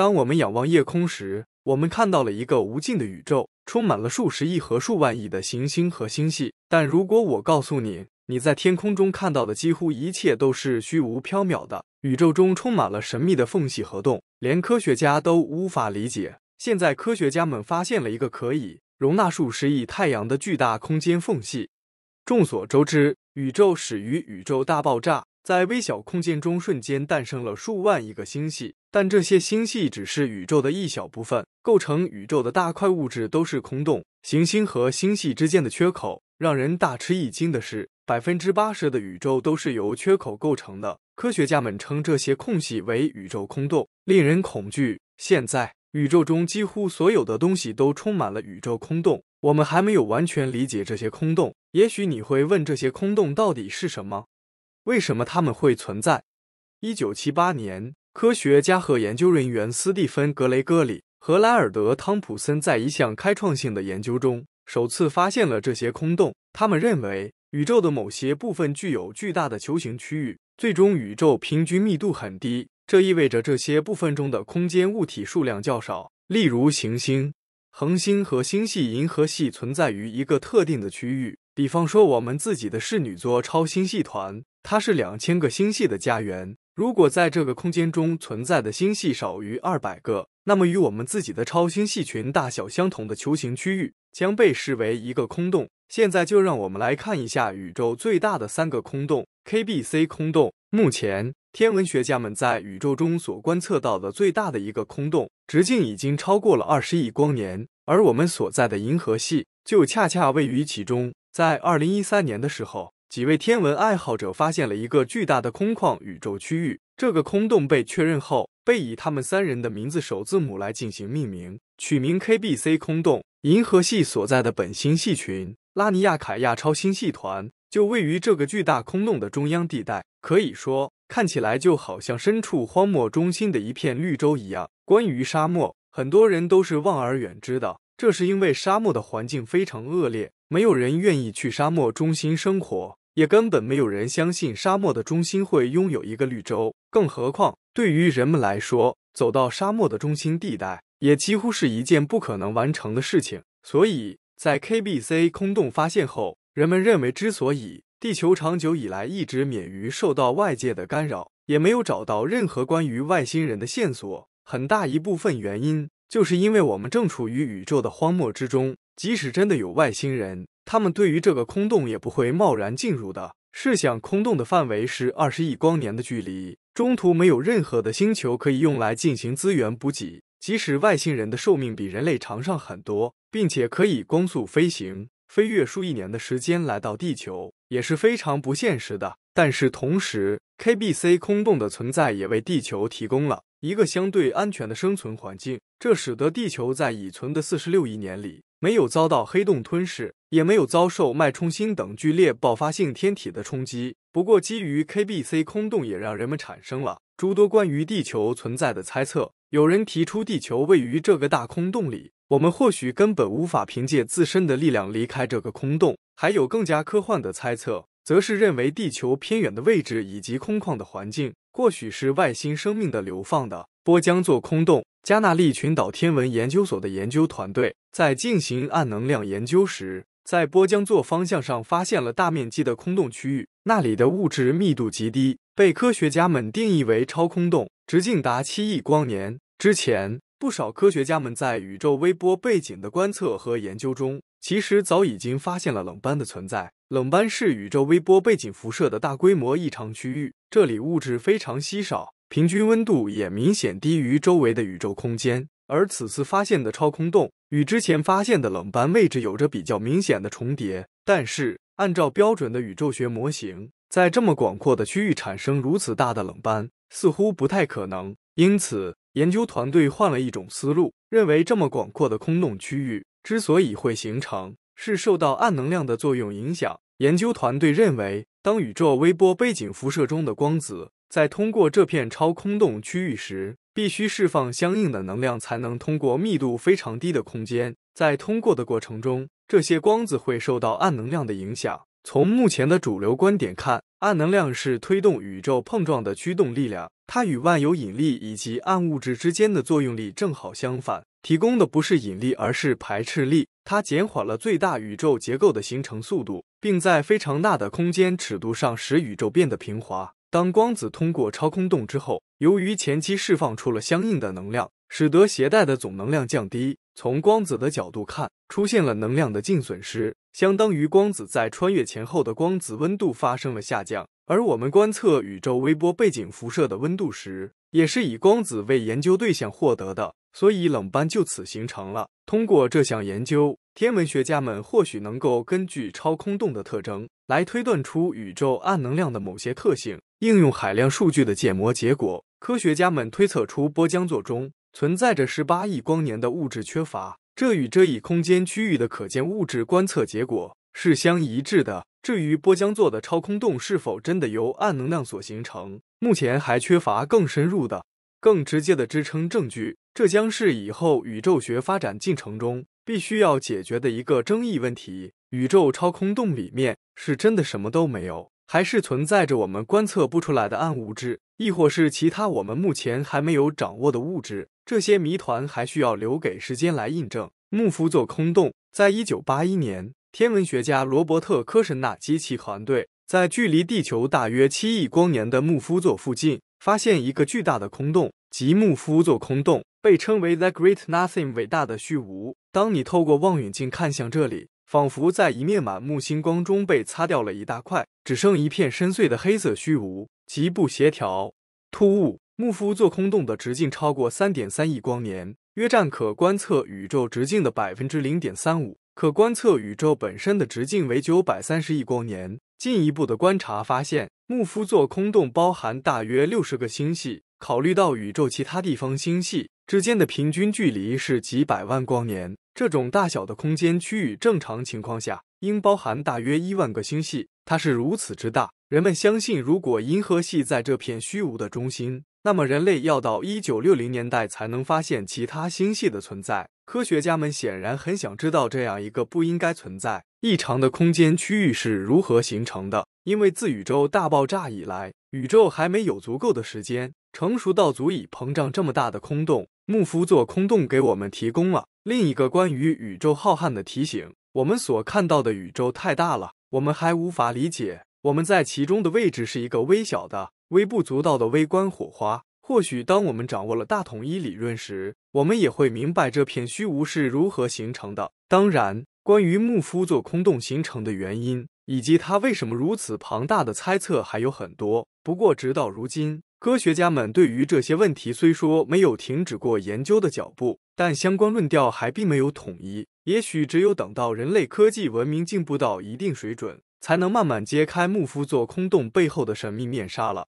当我们仰望夜空时，我们看到了一个无尽的宇宙，充满了数十亿和数万亿的行星和星系。但如果我告诉你，你在天空中看到的几乎一切都是虚无缥缈的，宇宙中充满了神秘的缝隙和洞，连科学家都无法理解。现在，科学家们发现了一个可以容纳数十亿太阳的巨大空间缝隙。众所周知，宇宙始于宇宙大爆炸。在微小空间中，瞬间诞生了数万亿个星系，但这些星系只是宇宙的一小部分。构成宇宙的大块物质都是空洞，行星和星系之间的缺口。让人大吃一惊的是，百分之八十的宇宙都是由缺口构成的。科学家们称这些空隙为宇宙空洞，令人恐惧。现在，宇宙中几乎所有的东西都充满了宇宙空洞。我们还没有完全理解这些空洞。也许你会问：这些空洞到底是什么？为什么他们会存在？一九七八年，科学家和研究人员斯蒂芬·格雷戈里和莱尔德·汤普森在一项开创性的研究中，首次发现了这些空洞。他们认为，宇宙的某些部分具有巨大的球形区域，最终宇宙平均密度很低，这意味着这些部分中的空间物体数量较少。例如，行星、恒星和星系、银河系存在于一个特定的区域。比方说，我们自己的室女座超星系团，它是两千个星系的家园。如果在这个空间中存在的星系少于二百个，那么与我们自己的超星系群大小相同的球形区域将被视为一个空洞。现在就让我们来看一下宇宙最大的三个空洞：KBC 空洞。目前，天文学家们在宇宙中所观测到的最大的一个空洞，直径已经超过了二十亿光年，而我们所在的银河系就恰恰位于其中。在二零一三年的时候，几位天文爱好者发现了一个巨大的空旷宇宙区域。这个空洞被确认后，被以他们三人的名字首字母来进行命名，取名 KBC 空洞。银河系所在的本星系群拉尼亚凯亚超星系团就位于这个巨大空洞的中央地带，可以说看起来就好像身处荒漠中心的一片绿洲一样。关于沙漠，很多人都是望而远之的，这是因为沙漠的环境非常恶劣。没有人愿意去沙漠中心生活，也根本没有人相信沙漠的中心会拥有一个绿洲。更何况，对于人们来说，走到沙漠的中心地带，也几乎是一件不可能完成的事情。所以，在 KBC 空洞发现后，人们认为，之所以地球长久以来一直免于受到外界的干扰，也没有找到任何关于外星人的线索，很大一部分原因，就是因为我们正处于宇宙的荒漠之中。即使真的有外星人，他们对于这个空洞也不会贸然进入的。试想，空洞的范围是二十亿光年的距离，中途没有任何的星球可以用来进行资源补给。即使外星人的寿命比人类长上很多，并且可以光速飞行，飞越数亿年的时间来到地球也是非常不现实的。但是同时，KBC 空洞的存在也为地球提供了一个相对安全的生存环境，这使得地球在已存的四十六亿年里。没有遭到黑洞吞噬，也没有遭受脉冲星等剧烈爆发性天体的冲击。不过，基于 KBC 空洞，也让人们产生了诸多关于地球存在的猜测。有人提出，地球位于这个大空洞里，我们或许根本无法凭借自身的力量离开这个空洞。还有更加科幻的猜测，则是认为地球偏远的位置以及空旷的环境，或许是外星生命的流放的波江座空洞。加纳利群岛天文研究所的研究团队在进行暗能量研究时，在波江座方向上发现了大面积的空洞区域，那里的物质密度极低，被科学家们定义为超空洞，直径达七亿光年。之前，不少科学家们在宇宙微波背景的观测和研究中，其实早已经发现了冷斑的存在。冷斑是宇宙微波背景辐射的大规模异常区域，这里物质非常稀少。平均温度也明显低于周围的宇宙空间，而此次发现的超空洞与之前发现的冷斑位置有着比较明显的重叠。但是，按照标准的宇宙学模型，在这么广阔的区域产生如此大的冷斑，似乎不太可能。因此，研究团队换了一种思路，认为这么广阔的空洞区域之所以会形成，是受到暗能量的作用影响。研究团队认为，当宇宙微波背景辐射中的光子。在通过这片超空洞区域时，必须释放相应的能量，才能通过密度非常低的空间。在通过的过程中，这些光子会受到暗能量的影响。从目前的主流观点看，暗能量是推动宇宙碰撞的驱动力量，它与万有引力以及暗物质之间的作用力正好相反，提供的不是引力，而是排斥力。它减缓了最大宇宙结构的形成速度，并在非常大的空间尺度上使宇宙变得平滑。当光子通过超空洞之后，由于前期释放出了相应的能量，使得携带的总能量降低。从光子的角度看，出现了能量的净损失，相当于光子在穿越前后的光子温度发生了下降。而我们观测宇宙微波背景辐射的温度时，也是以光子为研究对象获得的，所以冷斑就此形成了。通过这项研究，天文学家们或许能够根据超空洞的特征来推断出宇宙暗能量的某些特性。应用海量数据的建模结果，科学家们推测出波江座中存在着十八亿光年的物质缺乏，这与这一空间区域的可见物质观测结果是相一致的。至于波江座的超空洞是否真的由暗能量所形成，目前还缺乏更深入的、更直接的支撑证据。这将是以后宇宙学发展进程中必须要解决的一个争议问题。宇宙超空洞里面是真的什么都没有。还是存在着我们观测不出来的暗物质，亦或是其他我们目前还没有掌握的物质。这些谜团还需要留给时间来印证。木夫座空洞，在一九八一年，天文学家罗伯特科什纳及其团队在距离地球大约七亿光年的木夫座附近发现一个巨大的空洞，即木夫座空洞，被称为 The Great Nothing，伟大的虚无。当你透过望远镜看向这里。仿佛在一面满目星光中被擦掉了一大块，只剩一片深邃的黑色虚无，极不协调、突兀。木夫座空洞的直径超过三点三亿光年，约占可观测宇宙直径的百分之零点三五。可观测宇宙本身的直径为九百三十亿光年。进一步的观察发现，木夫座空洞包含大约六十个星系。考虑到宇宙其他地方星系。之间的平均距离是几百万光年，这种大小的空间区域正常情况下应包含大约一万个星系。它是如此之大，人们相信，如果银河系在这片虚无的中心，那么人类要到一九六零年代才能发现其他星系的存在。科学家们显然很想知道这样一个不应该存在异常的空间区域是如何形成的，因为自宇宙大爆炸以来，宇宙还没有足够的时间成熟到足以膨胀这么大的空洞。木夫座空洞给我们提供了另一个关于宇宙浩瀚的提醒。我们所看到的宇宙太大了，我们还无法理解我们在其中的位置是一个微小的、微不足道的微观火花。或许，当我们掌握了大统一理论时，我们也会明白这片虚无是如何形成的。当然，关于木夫座空洞形成的原因。以及他为什么如此庞大的猜测还有很多。不过，直到如今，科学家们对于这些问题虽说没有停止过研究的脚步，但相关论调还并没有统一。也许，只有等到人类科技文明进步到一定水准，才能慢慢揭开木夫座空洞背后的神秘面纱了。